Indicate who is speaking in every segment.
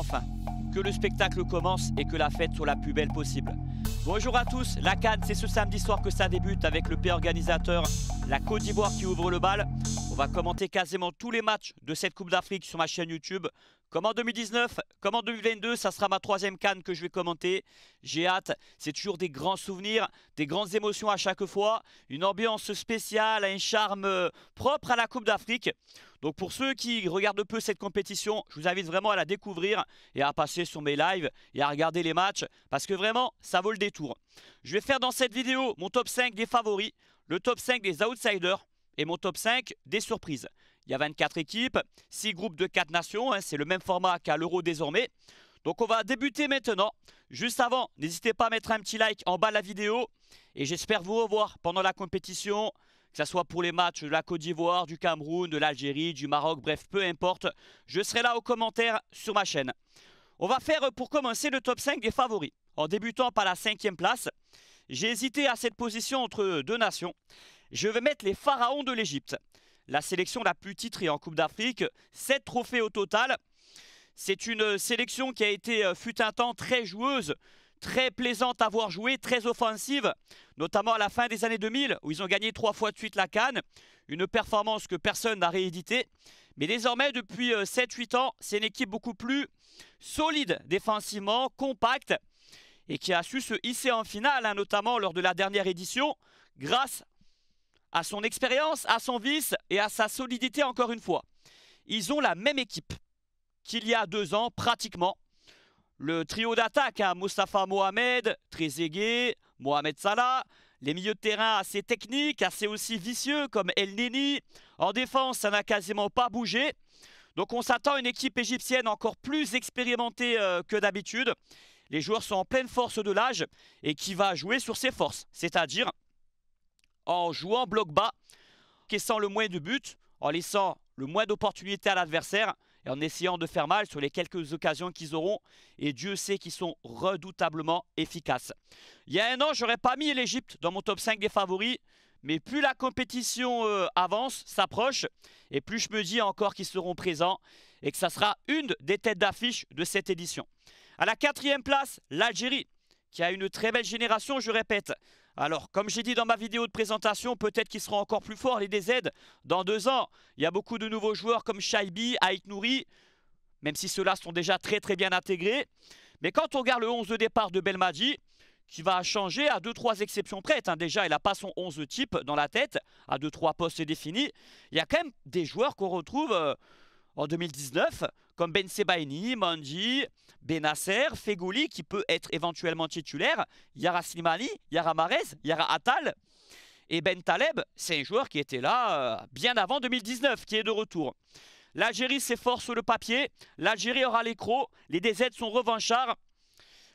Speaker 1: enfin que le spectacle commence et que la fête soit la plus belle possible. Bonjour à tous, la Cannes, c'est ce samedi soir que ça débute avec le pays organisateur, la Côte d'Ivoire qui ouvre le bal. On va commenter quasiment tous les matchs de cette Coupe d'Afrique sur ma chaîne YouTube. Comme en 2019, comme en 2022, ça sera ma troisième canne que je vais commenter. J'ai hâte, c'est toujours des grands souvenirs, des grandes émotions à chaque fois, une ambiance spéciale, un charme euh, propre à la Coupe d'Afrique. Donc pour ceux qui regardent peu cette compétition, je vous invite vraiment à la découvrir et à passer sur mes lives et à regarder les matchs parce que vraiment, ça vaut le détour. Je vais faire dans cette vidéo mon top 5 des favoris, le top 5 des outsiders et mon top 5 des surprises. Il y a 24 équipes, 6 groupes de 4 nations, hein, c'est le même format qu'à l'Euro désormais. Donc on va débuter maintenant. Juste avant, n'hésitez pas à mettre un petit like en bas de la vidéo. Et j'espère vous revoir pendant la compétition que ce soit pour les matchs de la Côte d'Ivoire, du Cameroun, de l'Algérie, du Maroc, bref, peu importe, je serai là aux commentaires sur ma chaîne. On va faire pour commencer le top 5 des favoris, en débutant par la cinquième place. J'ai hésité à cette position entre deux nations. Je vais mettre les pharaons de l'Égypte, la sélection la plus titrée en Coupe d'Afrique, 7 trophées au total. C'est une sélection qui a été, euh, fut un temps, très joueuse, très plaisante à voir jouer, très offensive, notamment à la fin des années 2000 où ils ont gagné trois fois de suite la Cannes, une performance que personne n'a rééditée. Mais désormais, depuis 7-8 euh, ans, c'est une équipe beaucoup plus solide défensivement, compacte, et qui a su se hisser en finale, hein, notamment lors de la dernière édition, grâce à son expérience, à son vice et à sa solidité encore une fois. Ils ont la même équipe qu'il y a deux ans pratiquement. Le trio d'attaque à hein, Mohamed, Trezeguet, Mohamed Salah. Les milieux de terrain assez techniques, assez aussi vicieux comme El Neni. En défense, ça n'a quasiment pas bougé. Donc on s'attend à une équipe égyptienne encore plus expérimentée euh, que d'habitude. Les joueurs sont en pleine force de l'âge et qui va jouer sur ses forces, c'est-à-dire en jouant bloc bas, en caissant le moins de buts, en laissant le moins d'opportunités à l'adversaire et en essayant de faire mal sur les quelques occasions qu'ils auront. Et Dieu sait qu'ils sont redoutablement efficaces. Il y a un an, j'aurais pas mis l'Égypte dans mon top 5 des favoris. Mais plus la compétition euh, avance, s'approche, et plus je me dis encore qu'ils seront présents et que ça sera une des têtes d'affiche de cette édition. À la quatrième place, l'Algérie, qui a une très belle génération, je répète, alors, comme j'ai dit dans ma vidéo de présentation, peut-être qu'ils seront encore plus forts, les DZ, dans deux ans. Il y a beaucoup de nouveaux joueurs comme Shaibi, Aït Nouri, même si ceux-là sont déjà très très bien intégrés. Mais quand on regarde le 11 de départ de Belmadi, qui va changer à 2-3 exceptions prêtes. Hein, déjà, il n'a pas son 11 type dans la tête. À 2-3 postes, définis, Il y a quand même des joueurs qu'on retrouve euh, en 2019 comme Ben Sebaini, Manji, Benasser, Fegouli, qui peut être éventuellement titulaire, Yara Slimani, Yara Marez, Yara Atal. Et Ben Taleb, c'est un joueur qui était là euh, bien avant 2019, qui est de retour. L'Algérie s'efforce sur le papier. L'Algérie aura les Les DZ sont revanchards.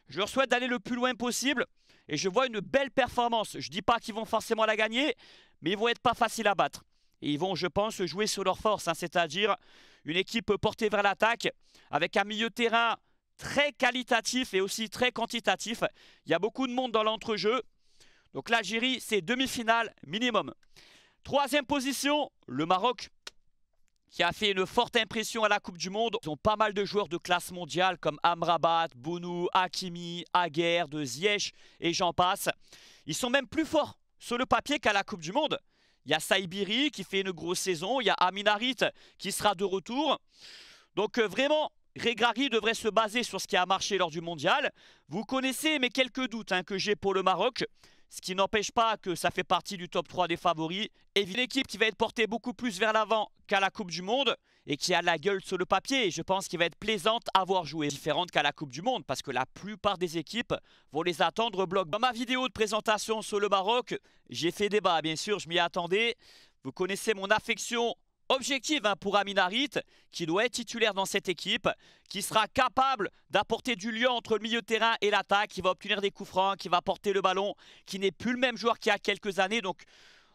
Speaker 1: Je leur souhaite d'aller le plus loin possible. Et je vois une belle performance. Je ne dis pas qu'ils vont forcément la gagner, mais ils vont être pas faciles à battre. Et ils vont, je pense, jouer sur leur force, hein, c'est-à-dire une équipe portée vers l'attaque avec un milieu de terrain très qualitatif et aussi très quantitatif. Il y a beaucoup de monde dans l'entrejeu. Donc l'Algérie, c'est demi-finale minimum. Troisième position, le Maroc qui a fait une forte impression à la Coupe du Monde. Ils ont pas mal de joueurs de classe mondiale comme Amrabat, Bounou, Hakimi, Aguerre, De et j'en passe. Ils sont même plus forts sur le papier qu'à la Coupe du Monde. Il y a Saibiri qui fait une grosse saison. Il y a Aminarit qui sera de retour. Donc euh, vraiment, Regragui devrait se baser sur ce qui a marché lors du mondial. Vous connaissez mes quelques doutes hein, que j'ai pour le Maroc. Ce qui n'empêche pas que ça fait partie du top 3 des favoris. Et une équipe qui va être portée beaucoup plus vers l'avant qu'à la Coupe du Monde et qui a la gueule sur le papier. Je pense qu'il va être plaisante à voir jouer. Différente qu'à la Coupe du Monde parce que la plupart des équipes vont les attendre bloc. Dans ma vidéo de présentation sur le Maroc, j'ai fait débat, bien sûr, je m'y attendais. Vous connaissez mon affection objective hein, pour Amin Harit, qui doit être titulaire dans cette équipe, qui sera capable d'apporter du lien entre le milieu de terrain et l'attaque, qui va obtenir des coups francs, qui va porter le ballon, qui n'est plus le même joueur qu'il y a quelques années. Donc,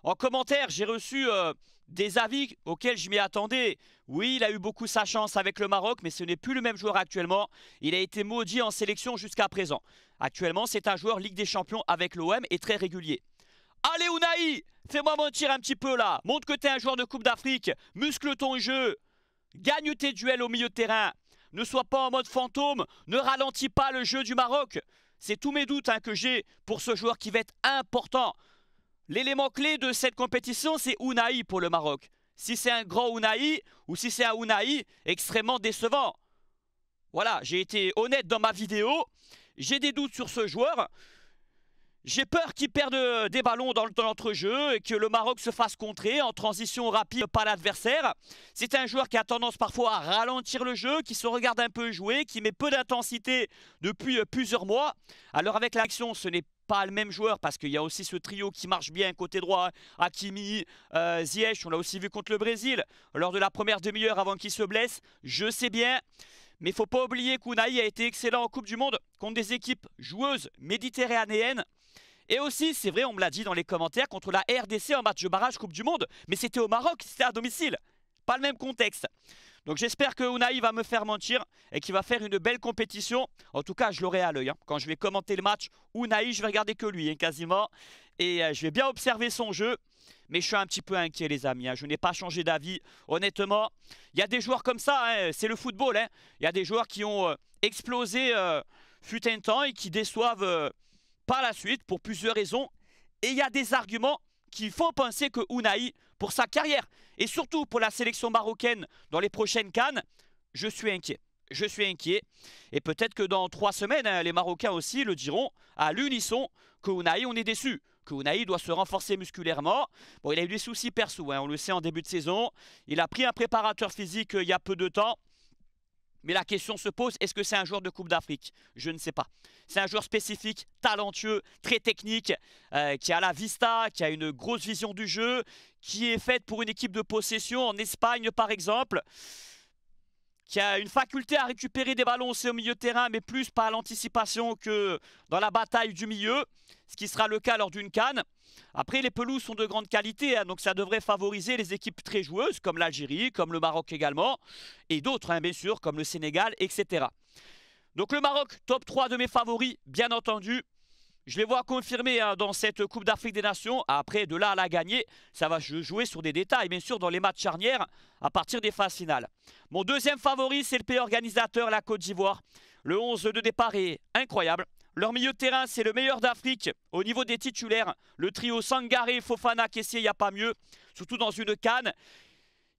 Speaker 1: en commentaire, j'ai reçu euh, des avis auxquels je m'y attendais. Oui, il a eu beaucoup sa chance avec le Maroc, mais ce n'est plus le même joueur actuellement. Il a été maudit en sélection jusqu'à présent. Actuellement, c'est un joueur Ligue des Champions avec l'OM et très régulier. Allez Ounaï, fais-moi mentir un petit peu là. Montre que tu es un joueur de Coupe d'Afrique. Muscle ton jeu. Gagne tes duels au milieu de terrain. Ne sois pas en mode fantôme. Ne ralentis pas le jeu du Maroc. C'est tous mes doutes hein, que j'ai pour ce joueur qui va être important. L'élément clé de cette compétition, c'est Ounaï pour le Maroc. Si c'est un grand Ounaï ou si c'est un Ounaï, extrêmement décevant. Voilà, j'ai été honnête dans ma vidéo. J'ai des doutes sur ce joueur. J'ai peur qu'il perde euh, des ballons dans l'entrejeu et que le Maroc se fasse contrer en transition rapide par l'adversaire. C'est un joueur qui a tendance parfois à ralentir le jeu, qui se regarde un peu jouer, qui met peu d'intensité depuis euh, plusieurs mois. Alors avec l'action, ce n'est pas pas le même joueur parce qu'il y a aussi ce trio qui marche bien côté droit, Hakimi, euh, Ziyech, on l'a aussi vu contre le Brésil lors de la première demi-heure avant qu'il se blesse, je sais bien. Mais il faut pas oublier qu'Ounaï a été excellent en Coupe du Monde contre des équipes joueuses méditerranéennes. Et aussi, c'est vrai, on me l'a dit dans les commentaires, contre la RDC en match de barrage Coupe du Monde, mais c'était au Maroc, c'était à domicile. Pas le même contexte. Donc j'espère que Unai va me faire mentir et qu'il va faire une belle compétition. En tout cas, je l'aurai à l'œil. Hein. Quand je vais commenter le match, Unai, je vais regarder que lui hein, quasiment. Et euh, je vais bien observer son jeu. Mais je suis un petit peu inquiet les amis, hein. je n'ai pas changé d'avis honnêtement. Il y a des joueurs comme ça, c'est le football. Il y a des joueurs qui ont euh, explosé euh, fut un temps et qui déçoivent par la suite pour plusieurs raisons. Et il y a des arguments qui font penser que Unai, pour sa carrière, et surtout pour la sélection marocaine dans les prochaines Cannes, je suis inquiet. Je suis inquiet. Et peut-être que dans trois semaines, hein, les Marocains aussi le diront à l'unisson que on est déçu. Que doit se renforcer musculairement. Bon, il a eu des soucis perso, hein, on le sait en début de saison. Il a pris un préparateur physique euh, il y a peu de temps. Mais la question se pose, est-ce que c'est un joueur de Coupe d'Afrique Je ne sais pas. C'est un joueur spécifique, talentueux, très technique, euh, qui a la vista, qui a une grosse vision du jeu, qui est faite pour une équipe de possession en Espagne par exemple qui a une faculté à récupérer des ballons aussi au milieu de terrain, mais plus par l'anticipation que dans la bataille du milieu, ce qui sera le cas lors d'une canne. Après, les pelouses sont de grande qualité, hein, donc ça devrait favoriser les équipes très joueuses, comme l'Algérie, comme le Maroc également, et d'autres, hein, bien sûr, comme le Sénégal, etc. Donc le Maroc, top 3 de mes favoris, bien entendu. Je les vois confirmer hein, dans cette Coupe d'Afrique des Nations. Après, de là à la gagner, ça va jouer sur des détails, bien sûr, dans les matchs charnières, à partir des phases finales. Mon deuxième favori, c'est le pays organisateur, la Côte d'Ivoire. Le 11 de départ est incroyable. Leur milieu de terrain, c'est le meilleur d'Afrique. Au niveau des titulaires, le trio Sangaré, Fofana, Kessier, il n'y a pas mieux. Surtout dans une canne.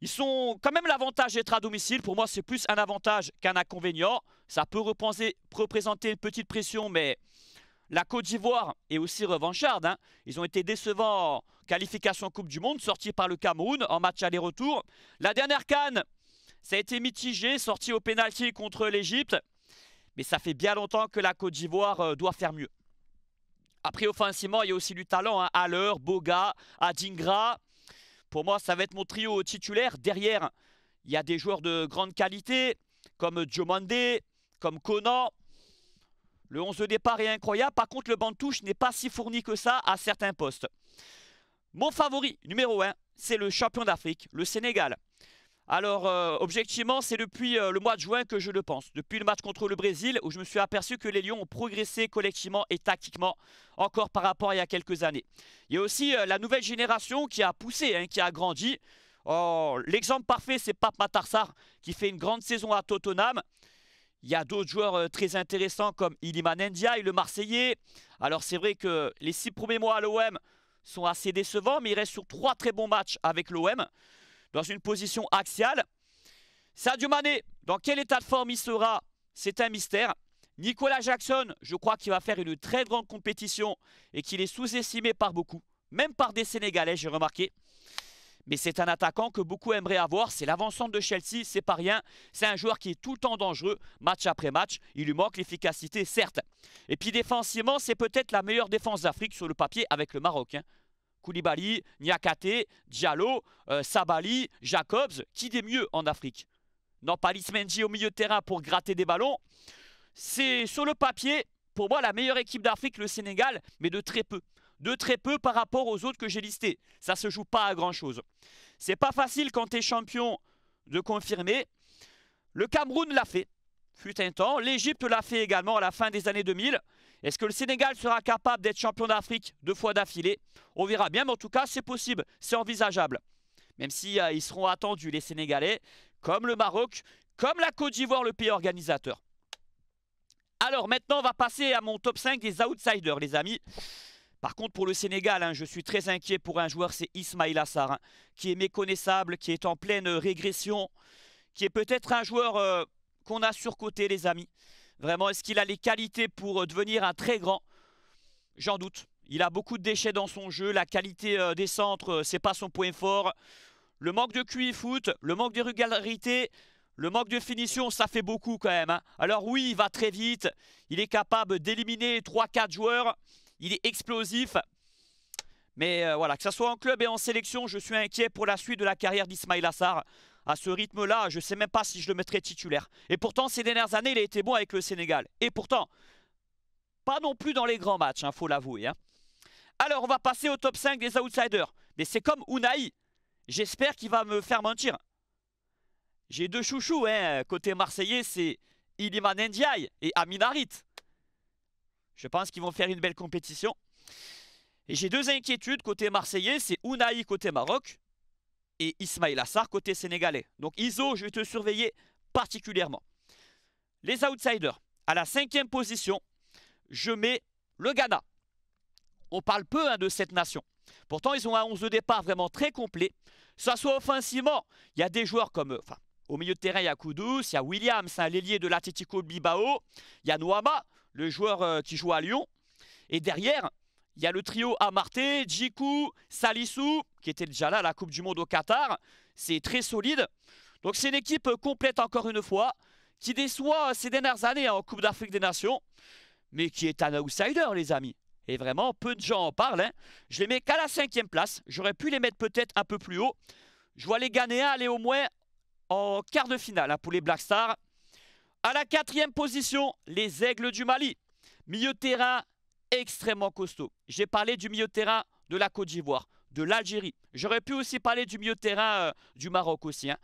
Speaker 1: Ils sont quand même l'avantage d'être à domicile. Pour moi, c'est plus un avantage qu'un inconvénient. Ça peut représenter une petite pression, mais la Côte d'Ivoire est aussi revancharde. Hein. Ils ont été décevants en qualification Coupe du Monde, sortis par le Cameroun en match aller-retour. La dernière canne, ça a été mitigé, sorti au pénalty contre l'Égypte. Mais ça fait bien longtemps que la Côte d'Ivoire euh, doit faire mieux. Après, offensivement, il y a aussi du talent. à hein. Haller, Boga, Adingra. Pour moi, ça va être mon trio titulaire. Derrière, il y a des joueurs de grande qualité, comme Diomande, comme Conan. Le 11 de départ est incroyable. Par contre, le banc de touche n'est pas si fourni que ça à certains postes. Mon favori numéro 1, c'est le champion d'Afrique, le Sénégal. Alors, euh, objectivement, c'est depuis euh, le mois de juin que je le pense. Depuis le match contre le Brésil, où je me suis aperçu que les Lions ont progressé collectivement et tactiquement encore par rapport à il y a quelques années. Il y a aussi euh, la nouvelle génération qui a poussé, hein, qui a grandi. Oh, l'exemple parfait, c'est Pape Matarsar, qui fait une grande saison à Tottenham. Il y a d'autres joueurs euh, très intéressants comme Iliman Ndiaye, le Marseillais. Alors c'est vrai que les six premiers mois à l'OM sont assez décevants, mais il reste sur trois très bons matchs avec l'OM, dans une position axiale. Sadio Mané, dans quel état de forme il sera C'est un mystère. Nicolas Jackson, je crois qu'il va faire une très grande compétition et qu'il est sous-estimé par beaucoup, même par des Sénégalais, j'ai remarqué mais c'est un attaquant que beaucoup aimeraient avoir. C'est l'avancement de Chelsea, c'est pas rien. C'est un joueur qui est tout le temps dangereux, match après match. Il lui manque l'efficacité, certes. Et puis défensivement, c'est peut-être la meilleure défense d'Afrique sur le papier avec le Maroc. Hein. Koulibaly, Niakate, Diallo, euh, Sabali, Jacobs, qui des mieux en Afrique Non, pas Menji au milieu de terrain pour gratter des ballons. C'est sur le papier, pour moi, la meilleure équipe d'Afrique, le Sénégal, mais de très peu de très peu par rapport aux autres que j'ai listés. Ça se joue pas à grand chose. C'est pas facile quand tu es champion de confirmer. Le Cameroun l'a fait, fut un temps. L'Égypte l'a fait également à la fin des années 2000. Est-ce que le Sénégal sera capable d'être champion d'Afrique deux fois d'affilée On verra bien, mais en tout cas, c'est possible, c'est envisageable. Même si euh, ils seront attendus, les Sénégalais, comme le Maroc, comme la Côte d'Ivoire, le pays organisateur. Alors maintenant, on va passer à mon top 5 des outsiders, les amis. Par contre, pour le Sénégal, hein, je suis très inquiet pour un joueur, c'est Ismail Assar, hein, qui est méconnaissable, qui est en pleine euh, régression, qui est peut-être un joueur euh, qu'on a surcoté, les amis. Vraiment, est-ce qu'il a les qualités pour euh, devenir un très grand J'en doute. Il a beaucoup de déchets dans son jeu. La qualité des centres, ce c'est pas son point fort. Le manque de QI foot, le manque de régularité, le manque de finition, ça fait beaucoup quand même. Hein. Alors oui, il va très vite. Il est capable d'éliminer 3-4 joueurs. Il est explosif. Mais euh, voilà, que ce soit en club et en sélection, je suis inquiet pour la suite de la carrière d'Ismail Assar. À ce rythme-là, je ne sais même pas si je le mettrais titulaire. Et pourtant, ces dernières années, il a été bon avec le Sénégal. Et pourtant, pas non plus dans les grands matchs, il hein, faut l'avouer. Hein. Alors, on va passer au top 5 des outsiders. Mais c'est comme Unai. J'espère qu'il va me faire mentir. J'ai deux chouchous, hein. côté marseillais, c'est Iliman Ndiaye et Aminarit. Je pense qu'ils vont faire une belle compétition. Et j'ai deux inquiétudes côté marseillais, c'est Unai côté Maroc et Ismail Assar côté sénégalais. Donc Iso, je vais te surveiller particulièrement. Les outsiders, à la cinquième position, je mets le Ghana. On parle peu hein, de cette nation. Pourtant, ils ont un 11 de départ vraiment très complet. Ça soit offensivement, il y a des joueurs comme... Enfin, au milieu de terrain, il y a Koudous, il y a Williams, un hein, l'ailier de l'Atletico Bibao. il y a Noama le joueur euh, qui joue à Lyon. Et derrière, il y a le trio Amarté, Djikou, Salissou, qui était déjà là à la Coupe du Monde au Qatar. C'est très solide. Donc c'est une équipe complète encore une fois, qui déçoit ces dernières années hein, en Coupe d'Afrique des Nations, mais qui est un outsider les amis. Et vraiment, peu de gens en parlent. Hein. Je les mets qu'à la cinquième place. J'aurais pu les mettre peut-être un peu plus haut. Je vois les Ghanéens aller au moins en quart de finale hein, pour les Black Stars. À la quatrième position, les Aigles du Mali. Milieu terrain extrêmement costaud. J'ai parlé du milieu de terrain de la Côte d'Ivoire, de l'Algérie. J'aurais pu aussi parler du milieu de terrain euh, du Maroc aussi. Hein.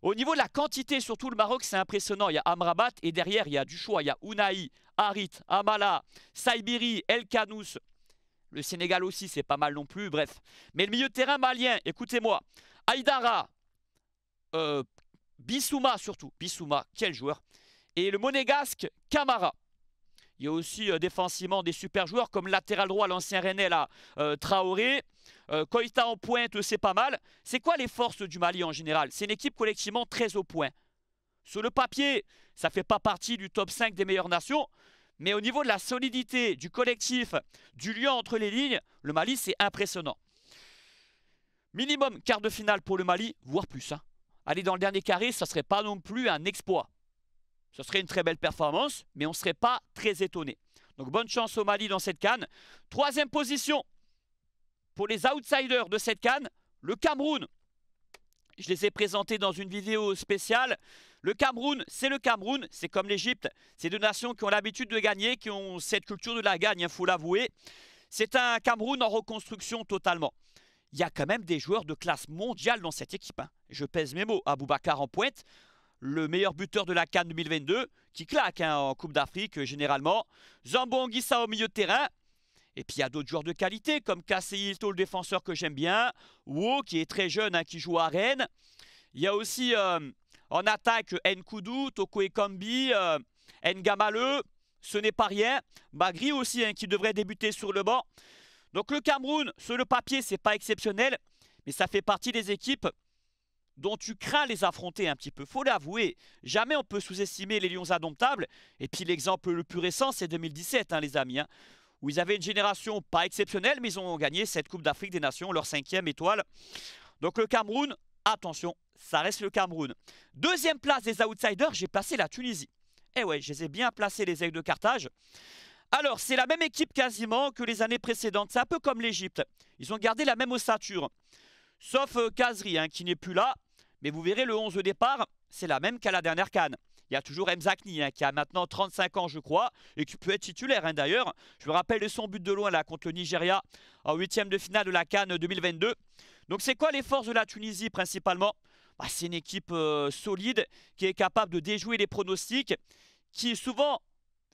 Speaker 1: Au niveau de la quantité, surtout le Maroc, c'est impressionnant. Il y a Amrabat et derrière, il y a du choix. Il y a Ounaï, Harit, Amala, Saibiri, El Kanous. Le Sénégal aussi, c'est pas mal non plus, bref. Mais le milieu de terrain malien, écoutez-moi. Aïdara, euh, Bissouma surtout. Bissouma, quel joueur et le monégasque Camara. Il y a aussi euh, défensivement des super joueurs comme latéral droit, l'ancien René là, euh, Traoré. Euh, Koïta en pointe, c'est pas mal. C'est quoi les forces du Mali en général C'est une équipe collectivement très au point. Sur le papier, ça ne fait pas partie du top 5 des meilleures nations. Mais au niveau de la solidité, du collectif, du lien entre les lignes, le Mali, c'est impressionnant. Minimum quart de finale pour le Mali, voire plus. Hein. Aller dans le dernier carré, ça ne serait pas non plus un exploit. Ce serait une très belle performance, mais on ne serait pas très étonné. Donc bonne chance au Mali dans cette canne. Troisième position pour les outsiders de cette canne, le Cameroun. Je les ai présentés dans une vidéo spéciale. Le Cameroun, c'est le Cameroun, c'est comme l'Égypte. C'est deux nations qui ont l'habitude de gagner, qui ont cette culture de la gagne, il hein, faut l'avouer. C'est un Cameroun en reconstruction totalement. Il y a quand même des joueurs de classe mondiale dans cette équipe. Hein. Je pèse mes mots. Aboubacar en pointe, le meilleur buteur de la Cannes 2022, qui claque hein, en Coupe d'Afrique euh, généralement. Zambo au milieu de terrain. Et puis il y a d'autres joueurs de qualité, comme Kassei le défenseur que j'aime bien. Wo, qui est très jeune, hein, qui joue à Rennes. Il y a aussi euh, en attaque Nkoudou, Toko Ekambi, ngamaleu Ngamale. Ce n'est pas rien. Magri aussi, hein, qui devrait débuter sur le banc. Donc le Cameroun, sur le papier, c'est pas exceptionnel, mais ça fait partie des équipes dont tu crains les affronter un petit peu. Faut l'avouer, jamais on peut sous-estimer les Lions indomptables. Et puis l'exemple le plus récent, c'est 2017, hein, les amis, hein, où ils avaient une génération pas exceptionnelle, mais ils ont gagné cette Coupe d'Afrique des Nations, leur cinquième étoile. Donc le Cameroun, attention, ça reste le Cameroun. Deuxième place des outsiders, j'ai placé la Tunisie. Eh ouais, je les ai bien placés, les aigles de Carthage. Alors, c'est la même équipe quasiment que les années précédentes. C'est un peu comme l'Égypte. Ils ont gardé la même ossature. Sauf euh, Kazri, hein, qui n'est plus là. Et vous verrez, le 11 au départ, c'est la même qu'à la dernière canne. Il y a toujours Mzakni hein, qui a maintenant 35 ans je crois et qui peut être titulaire hein, d'ailleurs. Je me rappelle son but de loin contre le Nigeria en huitième de finale de la Cannes 2022. Donc c'est quoi les forces de la Tunisie principalement bah, C'est une équipe euh, solide qui est capable de déjouer les pronostics, qui souvent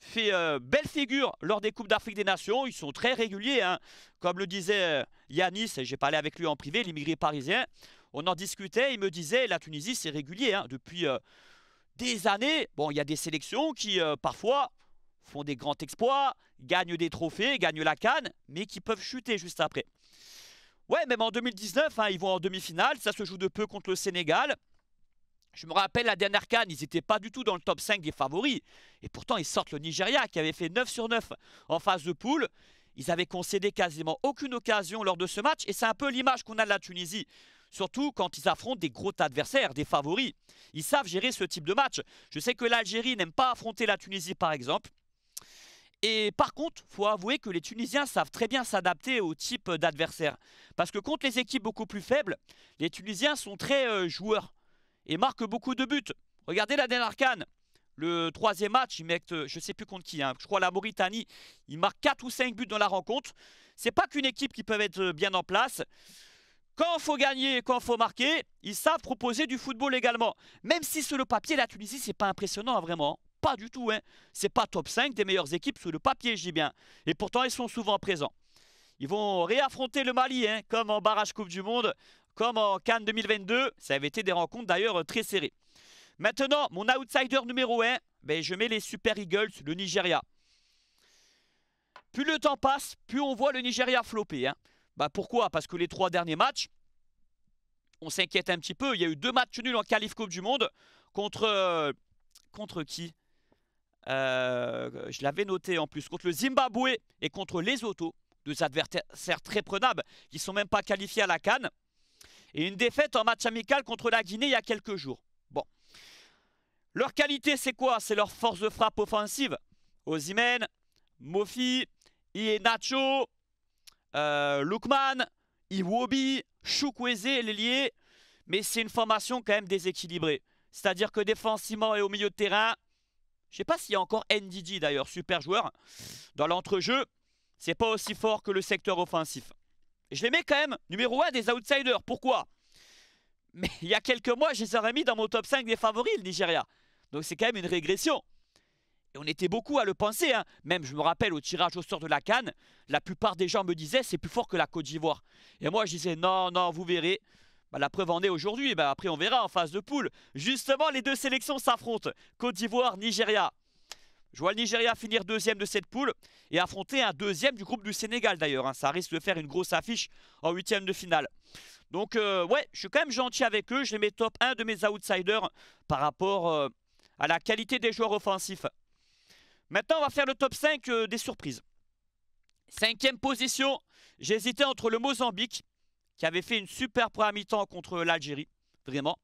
Speaker 1: fait euh, belle figure lors des Coupes d'Afrique des Nations. Ils sont très réguliers, hein. comme le disait euh, Yanis, j'ai parlé avec lui en privé, l'immigré parisien on en discutait, il me disait, la Tunisie c'est régulier, hein. depuis euh, des années, bon, il y a des sélections qui euh, parfois font des grands exploits, gagnent des trophées, gagnent la canne, mais qui peuvent chuter juste après. Ouais, même en 2019, hein, ils vont en demi-finale, ça se joue de peu contre le Sénégal. Je me rappelle la dernière canne, ils n'étaient pas du tout dans le top 5 des favoris. Et pourtant, ils sortent le Nigeria qui avait fait 9 sur 9 en phase de poule. Ils avaient concédé quasiment aucune occasion lors de ce match et c'est un peu l'image qu'on a de la Tunisie surtout quand ils affrontent des gros adversaires, des favoris. Ils savent gérer ce type de match. Je sais que l'Algérie n'aime pas affronter la Tunisie, par exemple. Et par contre, faut avouer que les Tunisiens savent très bien s'adapter au type d'adversaire. Parce que contre les équipes beaucoup plus faibles, les Tunisiens sont très euh, joueurs et marquent beaucoup de buts. Regardez la dernière Le troisième match, ils mettent, euh, je ne sais plus contre qui, hein. je crois la Mauritanie, ils marquent 4 ou 5 buts dans la rencontre. C'est pas qu'une équipe qui peut être euh, bien en place. Quand faut gagner quand faut marquer, ils savent proposer du football également. Même si sur le papier, la Tunisie, c'est pas impressionnant, hein, vraiment. Pas du tout. Hein. Ce n'est pas top 5 des meilleures équipes sur le papier, je dis bien. Et pourtant, ils sont souvent présents. Ils vont réaffronter le Mali, hein, comme en barrage Coupe du Monde, comme en Cannes 2022. Ça avait été des rencontres d'ailleurs très serrées. Maintenant, mon outsider numéro 1, ben, je mets les Super Eagles, le Nigeria. Plus le temps passe, plus on voit le Nigeria flopper. Bah pourquoi Parce que les trois derniers matchs, on s'inquiète un petit peu. Il y a eu deux matchs nuls en qualif Coupe du Monde contre euh, contre qui euh, Je l'avais noté en plus contre le Zimbabwe et contre les Autos, deux adversaires très prenables qui sont même pas qualifiés à la Cannes. Et une défaite en match amical contre la Guinée il y a quelques jours. Bon. Leur qualité, c'est quoi C'est leur force de frappe offensive. Ozimene, Mofi, Ienacho, euh, Lukman, Iwobi, Choukweze, l'ailier. Mais c'est une formation quand même déséquilibrée. C'est-à-dire que défensivement et au milieu de terrain, je sais pas s'il y a encore Ndidi d'ailleurs, super joueur. Dans l'entrejeu, c'est pas aussi fort que le secteur offensif. je les mets quand même numéro 1 des outsiders. Pourquoi Mais il y a quelques mois, je les aurais mis dans mon top 5 des favoris, le Nigeria. Donc c'est quand même une régression et on était beaucoup à le penser, hein. même je me rappelle au tirage au sort de la Cannes, la plupart des gens me disaient c'est plus fort que la Côte d'Ivoire. Et moi je disais non, non, vous verrez. Bah, la preuve en est aujourd'hui, bah, après on verra en phase de poule. Justement, les deux sélections s'affrontent, Côte d'Ivoire, Nigeria. Je vois le Nigeria finir deuxième de cette poule et affronter un deuxième du groupe du Sénégal d'ailleurs. Hein. Ça risque de faire une grosse affiche en huitième de finale. Donc euh, ouais, je suis quand même gentil avec eux. Je les mets top 1 de mes outsiders par rapport euh, à la qualité des joueurs offensifs. Maintenant, on va faire le top 5 euh, des surprises. Cinquième position, j'ai entre le Mozambique, qui avait fait une super première mi-temps contre l'Algérie, vraiment.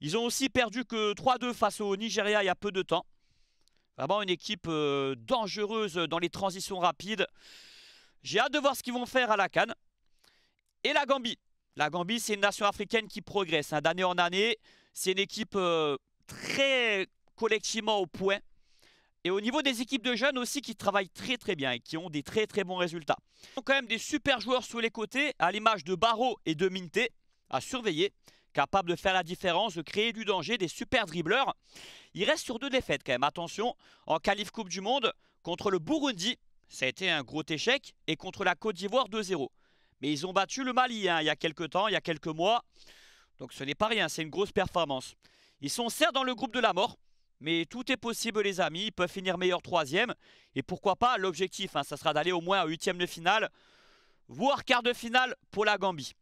Speaker 1: Ils ont aussi perdu que 3-2 face au Nigeria il y a peu de temps. Vraiment une équipe euh, dangereuse dans les transitions rapides. J'ai hâte de voir ce qu'ils vont faire à la Cannes. Et la Gambie. La Gambie, c'est une nation africaine qui progresse hein. d'année en année. C'est une équipe euh, très collectivement au point. Et au niveau des équipes de jeunes aussi qui travaillent très très bien et qui ont des très très bons résultats. Ils ont quand même des super joueurs sous les côtés, à l'image de Barreau et de Minté, à surveiller, capables de faire la différence, de créer du danger, des super dribbleurs. Ils restent sur deux défaites quand même, attention, en qualif Coupe du Monde contre le Burundi, ça a été un gros échec, et contre la Côte d'Ivoire 2-0. Mais ils ont battu le Mali hein, il y a quelques temps, il y a quelques mois, donc ce n'est pas rien, c'est une grosse performance. Ils sont certes dans le groupe de la mort, mais tout est possible les amis, ils peuvent finir meilleur troisième. Et pourquoi pas, l'objectif, hein, ça sera d'aller au moins à huitième de finale, voire quart de finale pour la Gambie.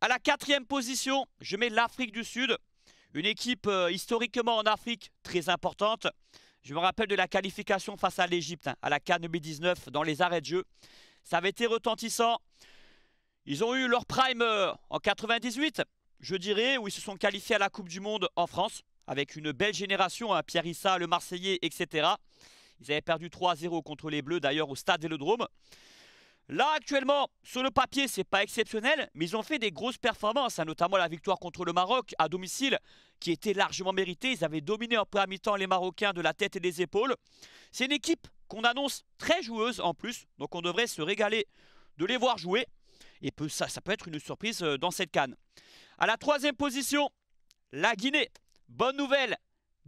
Speaker 1: À la quatrième position, je mets l'Afrique du Sud, une équipe euh, historiquement en Afrique très importante. Je me rappelle de la qualification face à l'Égypte, hein, à la Cannes 2019, dans les arrêts de jeu. Ça avait été retentissant. Ils ont eu leur prime euh, en 98, je dirais, où ils se sont qualifiés à la Coupe du Monde en France avec une belle génération, à hein, Pierre Issa, le Marseillais, etc. Ils avaient perdu 3-0 contre les Bleus, d'ailleurs, au stade Vélodrome. Là, actuellement, sur le papier, c'est pas exceptionnel, mais ils ont fait des grosses performances, hein, notamment la victoire contre le Maroc à domicile, qui était largement méritée. Ils avaient dominé en première mi-temps les Marocains de la tête et des épaules. C'est une équipe qu'on annonce très joueuse en plus, donc on devrait se régaler de les voir jouer. Et peut, ça, ça peut être une surprise euh, dans cette canne. À la troisième position, la Guinée. Bonne nouvelle,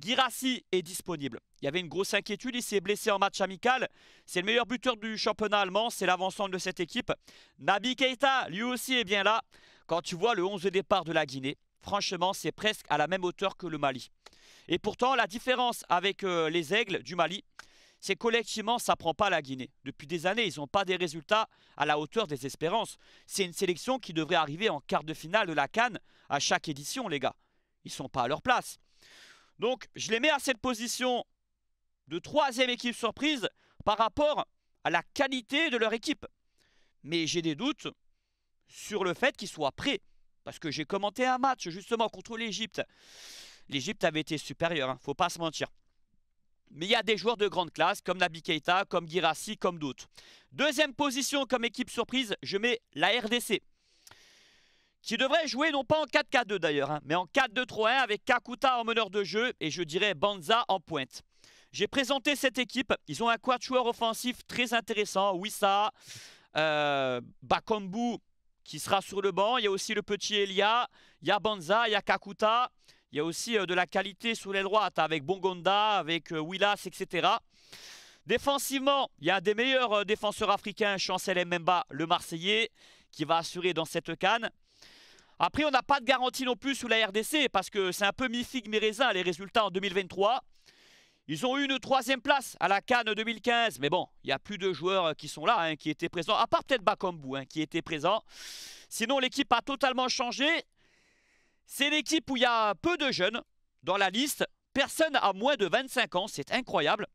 Speaker 1: Girassi est disponible. Il y avait une grosse inquiétude, il s'est blessé en match amical. C'est le meilleur buteur du championnat allemand, c'est l'avancement de cette équipe. Nabi Keita, lui aussi est bien là. Quand tu vois le 11 de départ de la Guinée, franchement, c'est presque à la même hauteur que le Mali. Et pourtant, la différence avec euh, les Aigles du Mali, c'est collectivement, ça prend pas la Guinée. Depuis des années, ils n'ont pas des résultats à la hauteur des espérances. C'est une sélection qui devrait arriver en quart de finale de la Cannes à chaque édition, les gars ils sont pas à leur place. Donc je les mets à cette position de troisième équipe surprise par rapport à la qualité de leur équipe. Mais j'ai des doutes sur le fait qu'ils soient prêts. Parce que j'ai commenté un match justement contre l'Égypte. L'Égypte avait été supérieure, hein, faut pas se mentir. Mais il y a des joueurs de grande classe comme Nabi Keita, comme Girassi, comme d'autres. Deuxième position comme équipe surprise, je mets la RDC qui devrait jouer non pas en 4-4-2 d'ailleurs, hein, mais en 4-2-3-1 avec Kakuta en meneur de jeu et je dirais Banza en pointe. J'ai présenté cette équipe, ils ont un quad joueur offensif très intéressant, Wissa, euh, Bakambu qui sera sur le banc, il y a aussi le petit Elia, il y a Banza, il y a Kakuta, il y a aussi euh, de la qualité sur les droites avec Bongonda, avec euh, Willas, etc. Défensivement, il y a des meilleurs euh, défenseurs africains, Chancel Mbemba, le Marseillais, qui va assurer dans cette canne. Après, on n'a pas de garantie non plus sous la RDC, parce que c'est un peu mythique, figue les résultats en 2023. Ils ont eu une troisième place à la Cannes 2015, mais bon, il n'y a plus de joueurs euh, qui sont là, hein, qui étaient présents, à part peut-être Bakambu, hein, qui était présent. Sinon, l'équipe a totalement changé. C'est l'équipe où il y a peu de jeunes dans la liste. Personne à moins de 25 ans, c'est incroyable.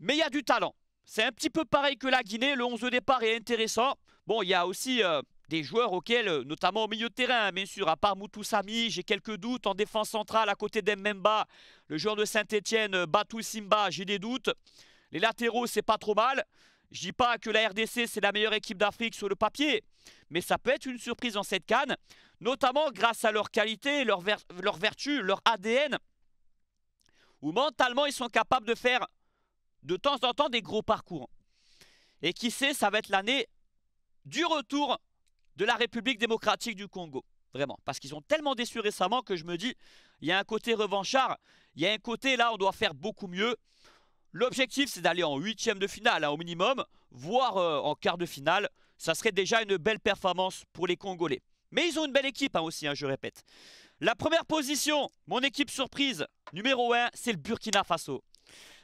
Speaker 1: Mais il y a du talent. C'est un petit peu pareil que la Guinée, le 11 de départ est intéressant. Bon, il y a aussi euh, des joueurs auxquels, euh, notamment au milieu de terrain, bien sûr, à part Moutoussami, j'ai quelques doutes. En défense centrale, à côté d'Emmemba, le joueur de Saint-Etienne, euh, Batou Simba, j'ai des doutes. Les latéraux, c'est pas trop mal. Je dis pas que la RDC, c'est la meilleure équipe d'Afrique sur le papier, mais ça peut être une surprise en cette canne, notamment grâce à leur qualité, leur, leur vertu, leur ADN, où mentalement, ils sont capables de faire de temps en temps des gros parcours. Et qui sait, ça va être l'année du retour de la République démocratique du Congo. Vraiment. Parce qu'ils ont tellement déçu récemment que je me dis, il y a un côté revanchard, il y a un côté là, on doit faire beaucoup mieux. L'objectif, c'est d'aller en huitième de finale hein, au minimum, voire euh, en quart de finale. Ça serait déjà une belle performance pour les Congolais. Mais ils ont une belle équipe hein, aussi, hein, je répète. La première position, mon équipe surprise, numéro 1, c'est le Burkina Faso.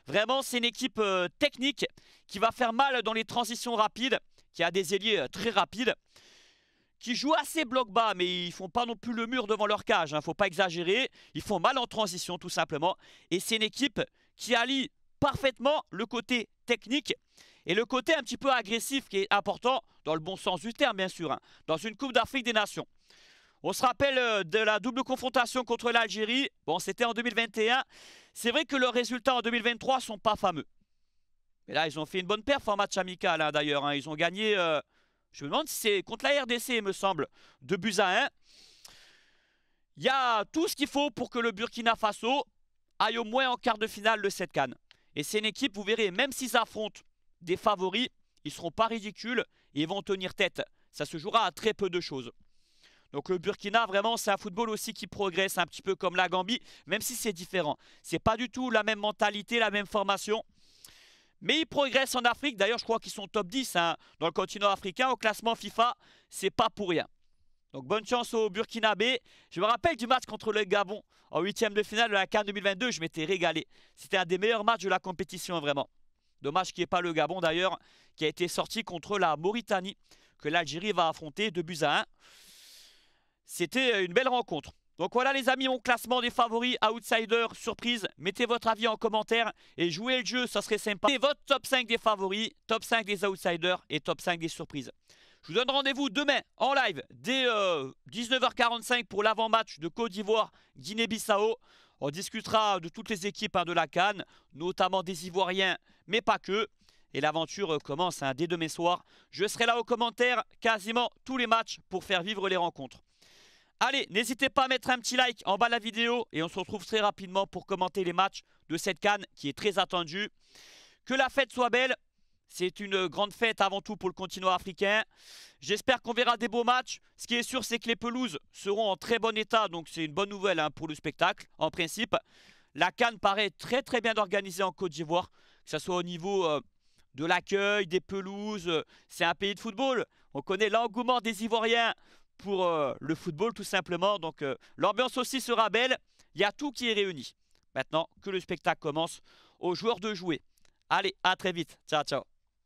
Speaker 1: Vraiment, c'est une équipe euh, technique qui va faire mal dans les transitions rapides, qui a des ailiers euh, très rapides qui jouent assez bloc bas, mais ils font pas non plus le mur devant leur cage. ne hein. faut pas exagérer. Ils font mal en transition, tout simplement. Et c'est une équipe qui allie parfaitement le côté technique et le côté un petit peu agressif qui est important, dans le bon sens du terme, bien sûr, hein, dans une Coupe d'Afrique des Nations. On se rappelle euh, de la double confrontation contre l'Algérie. Bon, c'était en 2021. C'est vrai que leurs résultats en 2023 sont pas fameux. Mais là, ils ont fait une bonne perf en match amical, hein, d'ailleurs. Ils ont gagné... Euh, je me demande si c'est contre la RDC, il me semble. De buts à 1. Il y a tout ce qu'il faut pour que le Burkina Faso aille au moins en quart de finale de cette canne. Et c'est une équipe, vous verrez, même s'ils affrontent des favoris, ils ne seront pas ridicules et ils vont tenir tête. Ça se jouera à très peu de choses. Donc le Burkina, vraiment, c'est un football aussi qui progresse un petit peu comme la Gambie, même si c'est différent. Ce n'est pas du tout la même mentalité, la même formation. Mais ils progressent en Afrique. D'ailleurs, je crois qu'ils sont top 10 hein, dans le continent africain. Au classement FIFA, c'est pas pour rien. Donc bonne chance au Burkinabé. Je me rappelle du match contre le Gabon en huitième de finale de la CAN 2022. Je m'étais régalé. C'était un des meilleurs matchs de la compétition, vraiment. Dommage qu'il n'y ait pas le Gabon, d'ailleurs, qui a été sorti contre la Mauritanie, que l'Algérie va affronter de buts à 1. C'était une belle rencontre. Donc voilà les amis, mon classement des favoris, outsiders, surprise. Mettez votre avis en commentaire et jouez le jeu, ça serait sympa. Et votre top 5 des favoris, top 5 des outsiders et top 5 des surprises. Je vous donne rendez-vous demain en live dès 19h45 euh, pour l'avant-match de Côte d'Ivoire-Guinée-Bissau. On discutera de toutes les équipes hein, de la Cannes, notamment des Ivoiriens, mais pas que. Et l'aventure euh, commence hein, dès demain soir. Je serai là aux commentaires quasiment tous les matchs pour faire vivre les rencontres. Allez, n'hésitez pas à mettre un petit like en bas de la vidéo et on se retrouve très rapidement pour commenter les matchs de cette Cannes qui est très attendue. Que la fête soit belle, c'est une grande fête avant tout pour le continent africain. J'espère qu'on verra des beaux matchs. Ce qui est sûr, c'est que les pelouses seront en très bon état, donc c'est une bonne nouvelle hein, pour le spectacle, en principe. La Cannes paraît très très bien organisée en Côte d'Ivoire, que ce soit au niveau euh, de l'accueil, des pelouses. Euh, c'est un pays de football. On connaît l'engouement des Ivoiriens pour euh, le football tout simplement. Donc euh, l'ambiance aussi sera belle, il y a tout qui est réuni. Maintenant que le spectacle commence, aux joueurs de jouer. Allez, à très vite. Ciao, ciao.